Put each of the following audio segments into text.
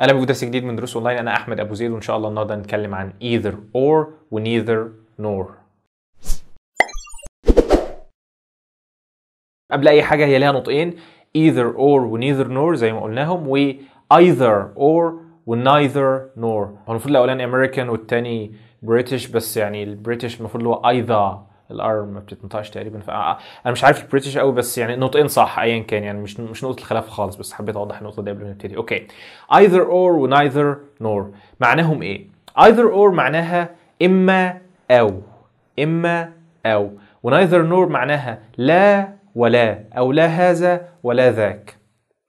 اهلا بكم درس جديد من دروس اونلاين انا احمد ابو زيد وان شاء الله النهارده هنتكلم عن either or ونيذر nor قبل اي حاجه هي ليها نطقين either or ونيذر nor زي ما قلناهم و either or ونيذر nor هو المفروض الاولاني امريكان والتاني بريتش بس يعني البريتش المفروض اللي هو either الار ما بتتنطقش تقريبا آه، آه، انا مش عارف البريتش قوي بس يعني نطقين صح ايا كان يعني مش مش نقطه الخلاف خالص بس حبيت اوضح النقطه دي قبل ما نبتدي اوكي ايذر اور ونايذر نور معناهم ايه ايذر اور معناها اما او اما او ونايذر نور معناها لا ولا او لا هذا ولا ذاك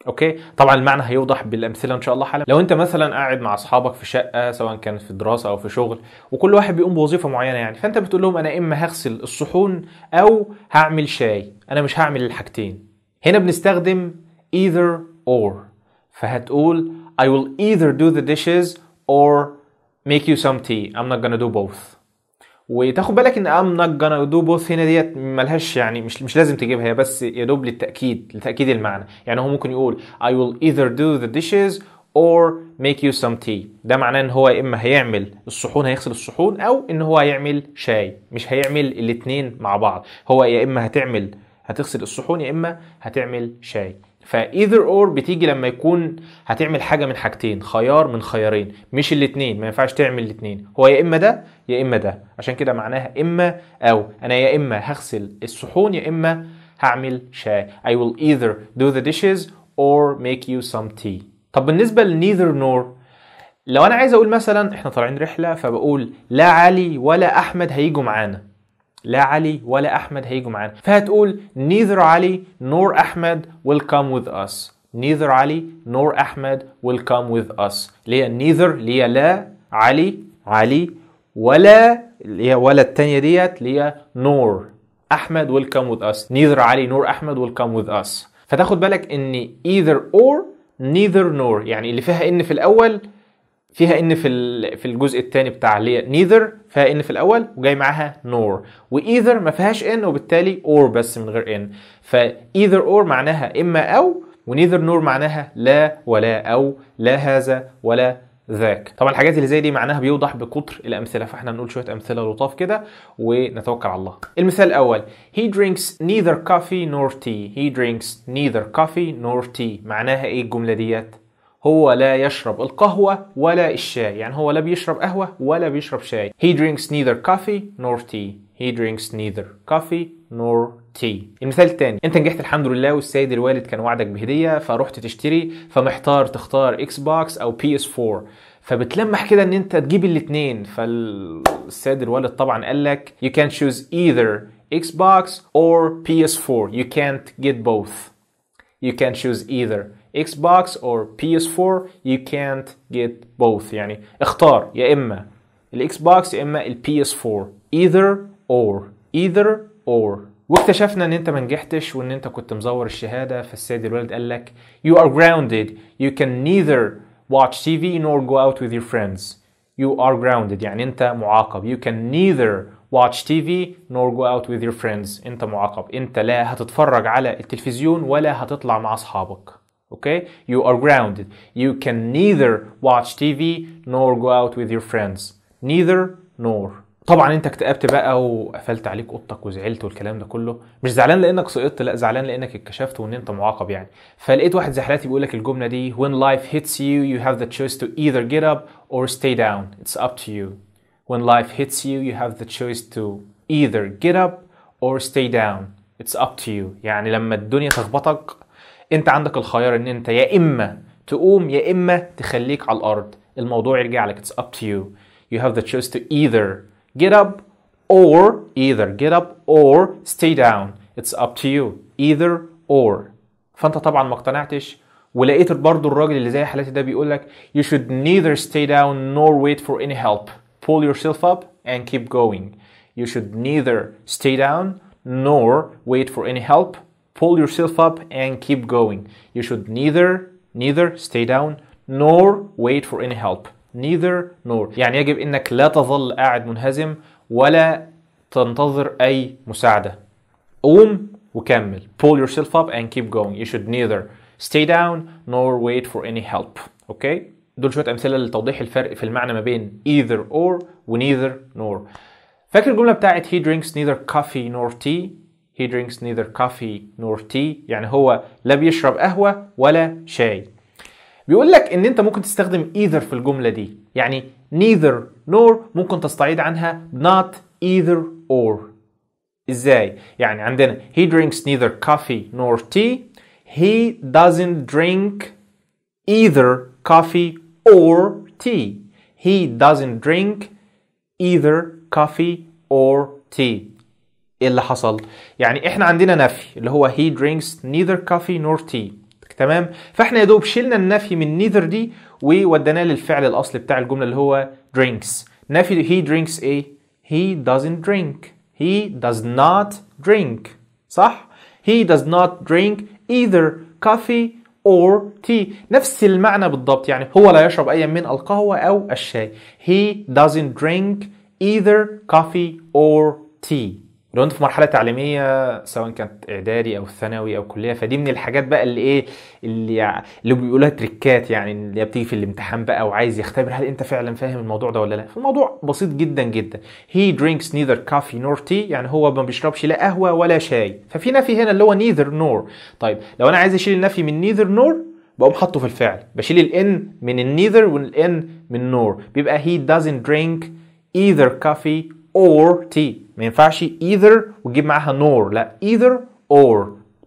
اوكي طبعا المعنى هيوضح بالامثله ان شاء الله حالا لو انت مثلا قاعد مع اصحابك في شقه سواء كان في دراسه او في شغل وكل واحد بيقوم بوظيفه معينه يعني فانت بتقول لهم انا اما هغسل الصحون او هعمل شاي انا مش هعمل الحاجتين هنا بنستخدم either or فهتقول I will either do the dishes or make you some tea I'm not gonna do both وتاخد بالك ان ام نوت جانا دو بوث هنا ديت ملهاش يعني مش مش لازم تجيبها هي بس يا دوب للتاكيد لتاكيد المعنى يعني هو ممكن يقول I will either do the dishes or make you some tea ده معناه ان هو يا اما هيعمل الصحون هيغسل الصحون او ان هو هيعمل شاي مش هيعمل الاتنين مع بعض هو يا اما هتعمل هتغسل الصحون يا اما هتعمل شاي فايذر اور بتيجي لما يكون هتعمل حاجه من حاجتين خيار من خيارين مش الاثنين ما ينفعش تعمل الاثنين هو يا اما ده يا اما ده عشان كده معناها اما او انا يا اما هغسل الصحون يا اما هعمل شاي I will either do the dishes or make you some tea طب بالنسبة لنيذر نور لو أنا عايز أقول مثلا إحنا طالعين رحلة فبقول لا علي ولا أحمد هيجوا معانا لا علي ولا احمد هيجوا معانا فهتقول neither علي nor احمد will come with us neither علي nor احمد will come with us هي neither هي لا علي علي ولا اللي هي ولا الثانيه ديت هي nor احمد will come with us neither علي nor احمد will come with us فتاخد بالك ان either or neither nor يعني اللي فيها ان في الاول فيها ان في في الجزء الثاني بتاع ليه نيذر فيها ان في الاول وجاي معاها نور وايذر ما فيهاش ان وبالتالي اور بس من غير ان فايذر اور معناها اما او ونيذر نور معناها لا ولا او لا هذا ولا ذاك طبعا الحاجات اللي زي دي معناها بيوضح بكتر الامثله فاحنا نقول شويه امثله لطاف كده ونتوكل على الله المثال الاول he drinks neither coffee nor tea he drinks neither coffee nor tea معناها ايه الجمله ديت هو لا يشرب القهوة ولا الشاي يعني هو لا بيشرب قهوة ولا بيشرب شاي he drinks neither coffee nor tea he drinks neither coffee nor tea المثال الثاني انت نجحت الحمد لله والسيد الوالد كان وعدك بهديه فرحت تشتري فمحتار تختار اكس بوكس او بي اس 4 فبتلمح كده ان انت تجيب الاثنين فالسيد الوالد طبعا قال لك you can choose either Xbox or PS4 you can't get both you can't choose either اكس بوكس اور بي اس 4 يو كانت جيت بوث يعني اختار يا اما الاكس بوكس يا اما البي اس 4 ايذر اور ايذر اور واكتشفنا ان انت ما نجحتش وان انت كنت مزور الشهاده فالسيد الوالد قال لك يو ار جراوندد يو كان نيذر واتش تي في نور جو اوت وذ يور فريندز يو ار جراوندد يعني انت معاقب يو كان نيذر watch TV nor go out with your friends انت معاقب انت لا هتتفرج على التلفزيون ولا هتطلع مع اصحابك okay? You are grounded. You can neither watch TV nor go out with your friends. Neither nor. طبعا انت اكتئبت بقى وقفلت عليك اوضتك وزعلت والكلام ده كله مش زعلان لانك سقطت لا زعلان لانك اتكشفت وان انت معاقب يعني فلقيت واحد زحلاتي بيقول لك الجمله دي when life hits you you have the choice to either get up or stay down it's up to you when life hits you you have the choice to either get up or stay down it's up to you يعني لما الدنيا تخبطك انت عندك الخيار ان انت يا اما تقوم يا اما تخليك على الارض الموضوع يرجع لك it's up to you you have the choice to either get up or either get up or stay down it's up to you either or فانت طبعا ما اقتنعتش ولقيت برضو الراجل اللي زي حالتي ده بيقول لك you should neither stay down nor wait for any help pull yourself up and keep going you should neither stay down nor wait for any help pull yourself up and keep going. You should neither neither stay down nor wait for any help. Neither nor يعني يجب انك لا تظل قاعد منهزم ولا تنتظر اي مساعدة. قوم وكمل. Pull yourself up and keep going. You should neither stay down nor wait for any help. Okay? دول شوية أمثلة لتوضيح الفرق في المعنى ما بين either or و neither nor. فاكر الجملة بتاعت he drinks neither coffee nor tea he drinks neither coffee nor tea يعني هو لا بيشرب قهوة ولا شاي بيقول لك ان انت ممكن تستخدم either في الجملة دي يعني neither nor ممكن تستعيد عنها not either or ازاي يعني عندنا he drinks neither coffee nor tea he doesn't drink either coffee or tea he doesn't drink either coffee or tea ايه اللي حصل يعني احنا عندنا نفي اللي هو he drinks neither coffee nor tea تمام فاحنا يا دوب شلنا النفي من neither دي ووديناه للفعل الاصلي بتاع الجمله اللي هو drinks نفي he drinks ايه he doesn't drink he does not drink صح he does not drink either coffee or tea نفس المعنى بالضبط يعني هو لا يشرب اي من القهوه او الشاي he doesn't drink either coffee or tea لو انت في مرحله تعليميه سواء كانت اعدادي او ثانوي او كليه فدي من الحاجات بقى اللي ايه اللي اللي بيقولها تريكات يعني اللي بتيجي في الامتحان بقى وعايز يختبر هل انت فعلا فاهم الموضوع ده ولا لا فالموضوع بسيط جدا جدا هي drinks neither coffee nor tea يعني هو ما بيشربش لا قهوه ولا شاي ففي نفي هنا اللي هو neither nor طيب لو انا عايز اشيل النفي من neither nor بقوم حاطه في الفعل بشيل الان من النيذر والان من نور بيبقى هي doesn't drink either coffee or T ما ينفعش either وتجيب معاها nor لا either or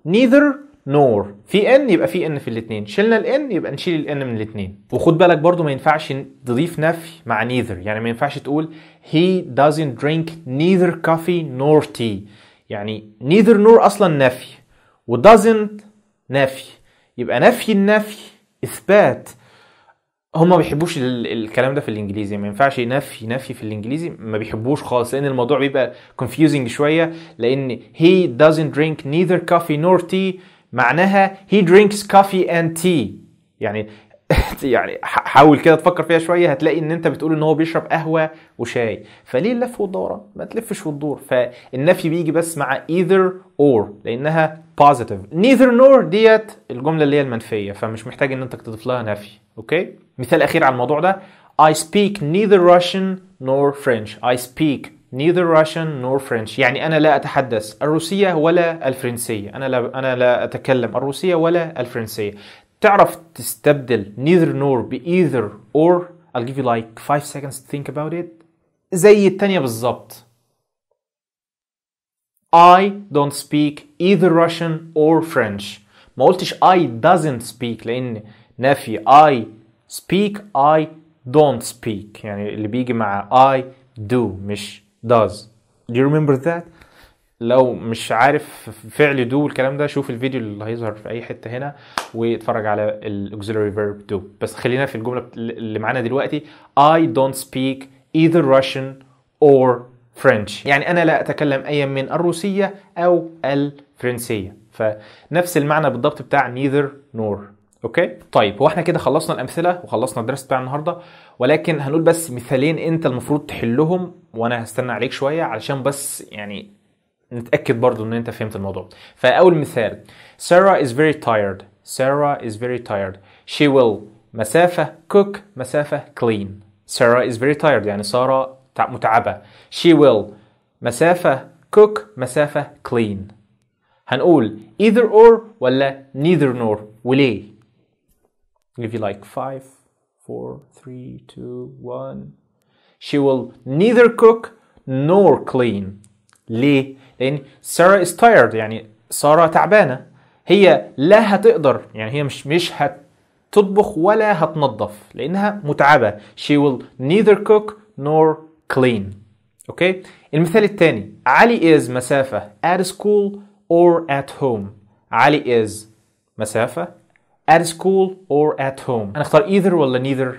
neither نور في ان يبقى في ان في الاثنين شلنا الان يبقى نشيل الان من الاثنين وخد بالك برضو ما ينفعش تضيف نفي مع نيذر يعني ما ينفعش تقول he doesn't drink neither coffee nor tea يعني neither nor اصلا نفي و doesn't نفي يبقى نفي النفي اثبات هم ما بيحبوش الكلام ده في الانجليزي يعني ما ينفعش ينفي نفي في الانجليزي ما بيحبوش خالص لان الموضوع بيبقى confusing شويه لان he doesn't drink neither coffee nor tea معناها he drinks coffee and tea يعني يعني حاول كده تفكر فيها شويه هتلاقي ان انت بتقول ان هو بيشرب قهوه وشاي فليه اللف والدوران ما تلفش وتدور فالنفي بيجي بس مع either or لانها positive neither nor ديت الجمله اللي هي المنفيه فمش محتاج ان انت تضيف لها نفي اوكي مثال اخير على الموضوع ده I speak neither Russian nor French I speak neither Russian nor French يعني أنا لا أتحدث الروسية ولا الفرنسية أنا لا أنا لا أتكلم الروسية ولا الفرنسية تعرف تستبدل neither nor ب either or I'll give you like 5 seconds to think about it زي التانية بالظبط I don't speak either Russian or French ما قلتش I doesn't speak لأن نفي I speak I don't speak يعني اللي بيجي مع I do مش does do you remember that لو مش عارف فعل do والكلام ده شوف الفيديو اللي هيظهر في اي حته هنا واتفرج على الاوكسيلري verb do بس خلينا في الجمله اللي معانا دلوقتي I don't speak either Russian or French يعني انا لا اتكلم ايا من الروسيه او الفرنسيه فنفس المعنى بالضبط بتاع neither nor اوكي طيب هو احنا كده خلصنا الامثله وخلصنا الدرس بتاع النهارده ولكن هنقول بس مثالين انت المفروض تحلهم وانا هستنى عليك شويه علشان بس يعني نتاكد برضو ان انت فهمت الموضوع فاول مثال Sarah is very tired Sarah is very tired she will مسافه cook مسافه clean Sarah is very tired يعني ساره متعبه she will مسافه cook مسافه clean هنقول either or ولا neither nor وليه give you like five, four, three, two, one. She will neither cook nor clean. ليه؟ لأن Sarah is tired يعني سارة تعبانة هي لا هتقدر يعني هي مش مش هتطبخ ولا هتنظف لأنها متعبة she will neither cook nor clean أوكي؟ المثال الثاني علي is مسافة at school or at home علي is مسافة at school or at home انا اختار either ولا neither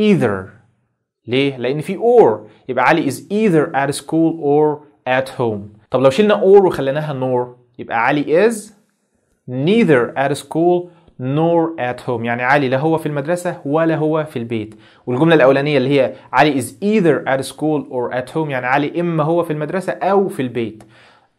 either ليه؟ لأن في or يبقى علي is either at school or at home طب لو شلنا or وخليناها nor يبقى علي is neither at school nor at home يعني علي لا هو في المدرسة ولا هو في البيت والجملة الأولانية اللي هي علي is either at school or at home يعني علي إما هو في المدرسة أو في البيت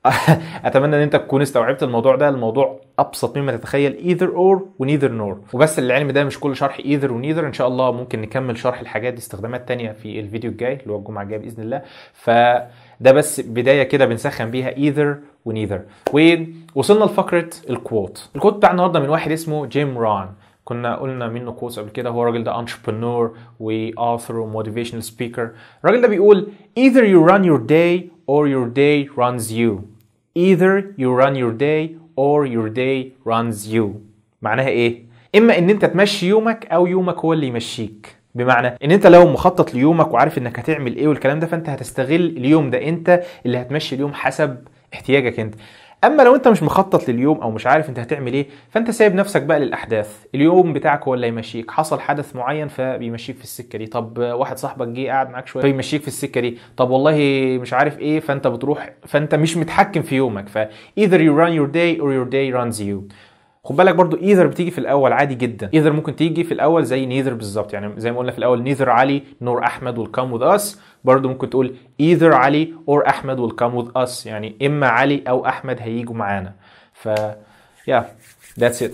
اتمنى ان انت تكون استوعبت الموضوع ده الموضوع ابسط مما تتخيل ايذر اور ونيذر نور وبس للعلم ده مش كل شرح ايذر ونيذر ان شاء الله ممكن نكمل شرح الحاجات دي استخدامات تانية في الفيديو الجاي اللي هو الجمعه الجايه باذن الله فده بس بدايه كده بنسخن بيها ايذر ونيذر ووصلنا لفقره الكوت الكوت بتاع النهارده من واحد اسمه جيم ران كنا قلنا منه كوتس قبل كده هو الراجل ده entrepreneur واثر وموتيفيشنال سبيكر الراجل ده بيقول either you run your day or your day runs you either you run your day or your day runs you معناها ايه اما ان انت تمشي يومك او يومك هو اللي يمشيك بمعنى ان انت لو مخطط ليومك وعارف انك هتعمل ايه والكلام ده فانت هتستغل اليوم ده انت اللي هتمشي اليوم حسب احتياجك انت اما لو انت مش مخطط لليوم او مش عارف انت هتعمل ايه فانت سايب نفسك بقى للاحداث اليوم بتاعك هو اللي هيمشيك حصل حدث معين فبيمشيك في السكه دي طب واحد صاحبك جه قاعد معاك شويه فيمشيك في السكه دي طب والله مش عارف ايه فانت بتروح فانت مش متحكم في يومك فايذر يو ران يور داي اور يور داي رانز يو خد بالك برضو ايذر بتيجي في الاول عادي جدا ايذر ممكن تيجي في الاول زي نيذر بالظبط يعني زي ما قلنا في الاول نيذر علي نور احمد والكام وذ with برضو ممكن تقول either علي or احمد will come with us يعني اما علي او احمد هيجوا معانا ف yeah that's it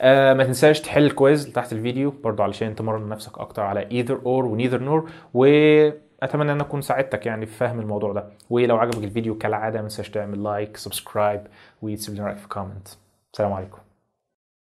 آه ما تنساش تحل الكويز تحت الفيديو برضو علشان تمرن نفسك اكتر على either or و neither nor و اتمنى ان اكون ساعدتك يعني في فهم الموضوع ده ولو عجبك الفيديو كالعاده ما تنساش تعمل لايك سبسكرايب وتسيب لنا رايك في كومنت السلام عليكم